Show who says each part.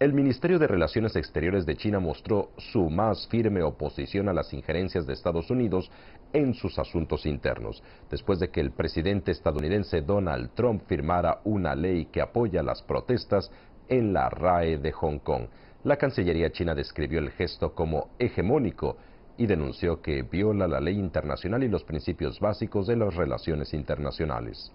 Speaker 1: El Ministerio de Relaciones Exteriores de China mostró su más firme oposición a las injerencias de Estados Unidos en sus asuntos internos, después de que el presidente estadounidense Donald Trump firmara una ley que apoya las protestas en la RAE de Hong Kong. La Cancillería china describió el gesto como hegemónico y denunció que viola la ley internacional y los principios básicos de las relaciones internacionales.